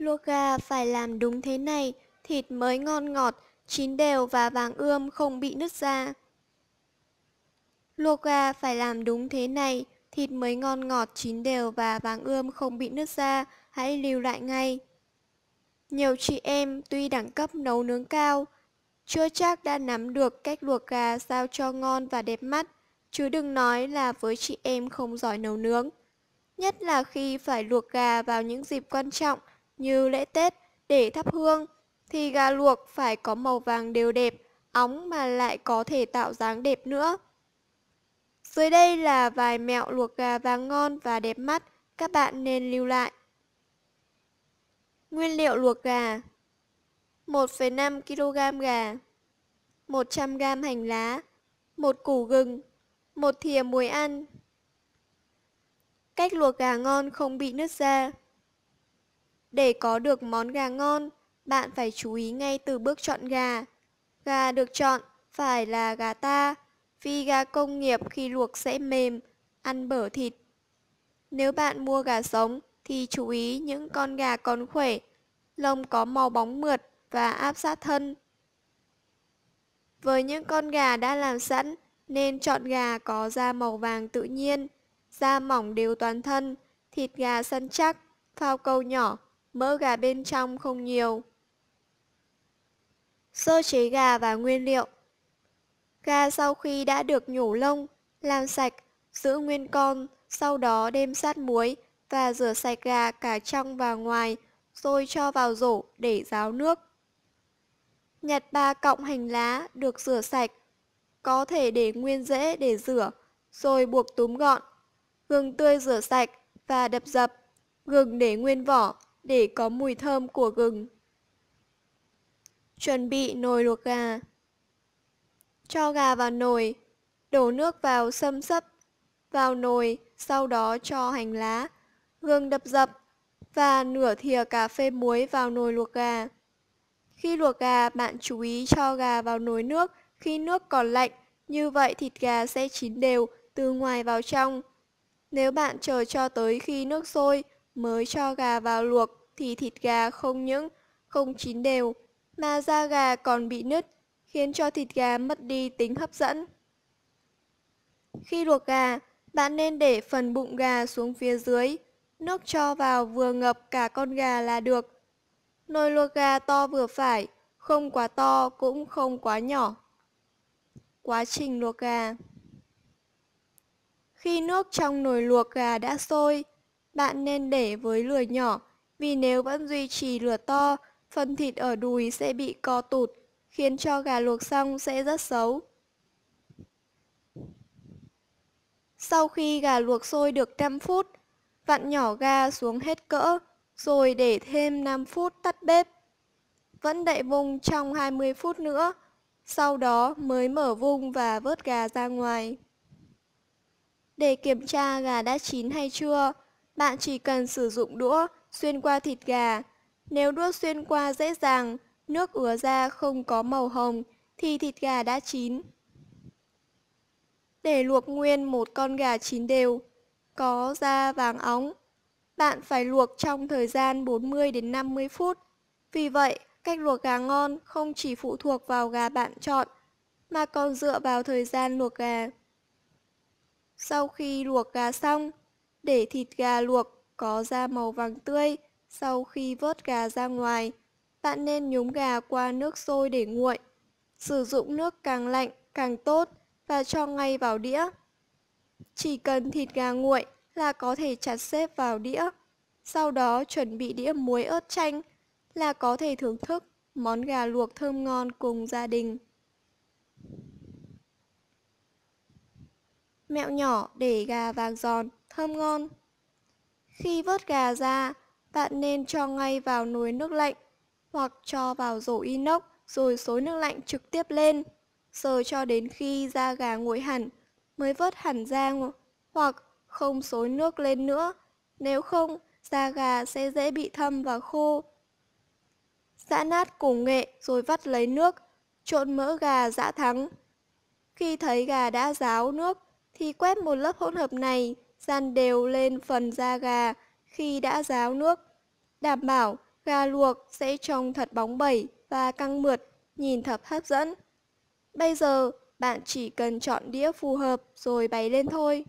Luộc gà phải làm đúng thế này, thịt mới ngon ngọt, chín đều và vàng ươm không bị nứt ra. Luộc gà phải làm đúng thế này, thịt mới ngon ngọt, chín đều và vàng ươm không bị nứt ra, hãy lưu lại ngay. Nhiều chị em tuy đẳng cấp nấu nướng cao, chưa chắc đã nắm được cách luộc gà sao cho ngon và đẹp mắt, chứ đừng nói là với chị em không giỏi nấu nướng. Nhất là khi phải luộc gà vào những dịp quan trọng như lễ Tết để thắp hương, thì gà luộc phải có màu vàng đều đẹp, óng mà lại có thể tạo dáng đẹp nữa. Dưới đây là vài mẹo luộc gà vàng ngon và đẹp mắt, các bạn nên lưu lại. Nguyên liệu luộc gà 1,5 kg gà 100 g hành lá 1 củ gừng 1 thìa muối ăn Cách luộc gà ngon không bị nứt ra để có được món gà ngon, bạn phải chú ý ngay từ bước chọn gà. Gà được chọn phải là gà ta, vì gà công nghiệp khi luộc sẽ mềm, ăn bở thịt. Nếu bạn mua gà sống thì chú ý những con gà còn khỏe, lông có màu bóng mượt và áp sát thân. Với những con gà đã làm sẵn nên chọn gà có da màu vàng tự nhiên, da mỏng đều toàn thân, thịt gà săn chắc, phao câu nhỏ mỡ gà bên trong không nhiều. Sơ chế gà và nguyên liệu Gà sau khi đã được nhổ lông, làm sạch, giữ nguyên con, sau đó đem sát muối và rửa sạch gà cả trong và ngoài, rồi cho vào rổ để ráo nước. Nhặt 3 cọng hành lá được rửa sạch, có thể để nguyên rễ để rửa, rồi buộc túm gọn. Gừng tươi rửa sạch và đập dập, gừng để nguyên vỏ để có mùi thơm của gừng. Chuẩn bị nồi luộc gà. Cho gà vào nồi, đổ nước vào xâm sấp, vào nồi, sau đó cho hành lá, gừng đập dập và nửa thìa cà phê muối vào nồi luộc gà. Khi luộc gà, bạn chú ý cho gà vào nồi nước khi nước còn lạnh, như vậy thịt gà sẽ chín đều từ ngoài vào trong. Nếu bạn chờ cho tới khi nước sôi, mới cho gà vào luộc thì thịt gà không những không chín đều mà da gà còn bị nứt, khiến cho thịt gà mất đi tính hấp dẫn. Khi luộc gà, bạn nên để phần bụng gà xuống phía dưới, nước cho vào vừa ngập cả con gà là được. Nồi luộc gà to vừa phải, không quá to cũng không quá nhỏ. Quá trình luộc gà Khi nước trong nồi luộc gà đã sôi, bạn nên để với lửa nhỏ, vì nếu vẫn duy trì lửa to, phần thịt ở đùi sẽ bị co tụt, khiến cho gà luộc xong sẽ rất xấu. Sau khi gà luộc sôi được 5 phút, vặn nhỏ ga xuống hết cỡ, rồi để thêm 5 phút tắt bếp. Vẫn đậy vùng trong 20 phút nữa, sau đó mới mở vùng và vớt gà ra ngoài. Để kiểm tra gà đã chín hay chưa, bạn chỉ cần sử dụng đũa xuyên qua thịt gà. Nếu đũa xuyên qua dễ dàng, nước ứa ra không có màu hồng thì thịt gà đã chín. Để luộc nguyên một con gà chín đều, có da vàng óng, bạn phải luộc trong thời gian 40 đến 50 phút. Vì vậy, cách luộc gà ngon không chỉ phụ thuộc vào gà bạn chọn mà còn dựa vào thời gian luộc gà. Sau khi luộc gà xong, để thịt gà luộc có da màu vàng tươi. Sau khi vớt gà ra ngoài, bạn nên nhúng gà qua nước sôi để nguội. Sử dụng nước càng lạnh càng tốt và cho ngay vào đĩa. Chỉ cần thịt gà nguội là có thể chặt xếp vào đĩa. Sau đó chuẩn bị đĩa muối ớt chanh là có thể thưởng thức món gà luộc thơm ngon cùng gia đình. Mẹo nhỏ để gà vàng giòn thơm ngon. Khi vớt gà ra, bạn nên cho ngay vào nồi nước lạnh hoặc cho vào rổ inox rồi xối nước lạnh trực tiếp lên. Sờ cho đến khi da gà nguội hẳn mới vớt hẳn ra hoặc không xối nước lên nữa. Nếu không, da gà sẽ dễ bị thâm và khô. Giã nát củ nghệ rồi vắt lấy nước, trộn mỡ gà giã thắng. Khi thấy gà đã ráo nước thì quét một lớp hỗn hợp này gian đều lên phần da gà khi đã ráo nước. Đảm bảo gà luộc sẽ trông thật bóng bẩy và căng mượt, nhìn thật hấp dẫn. Bây giờ, bạn chỉ cần chọn đĩa phù hợp rồi bày lên thôi.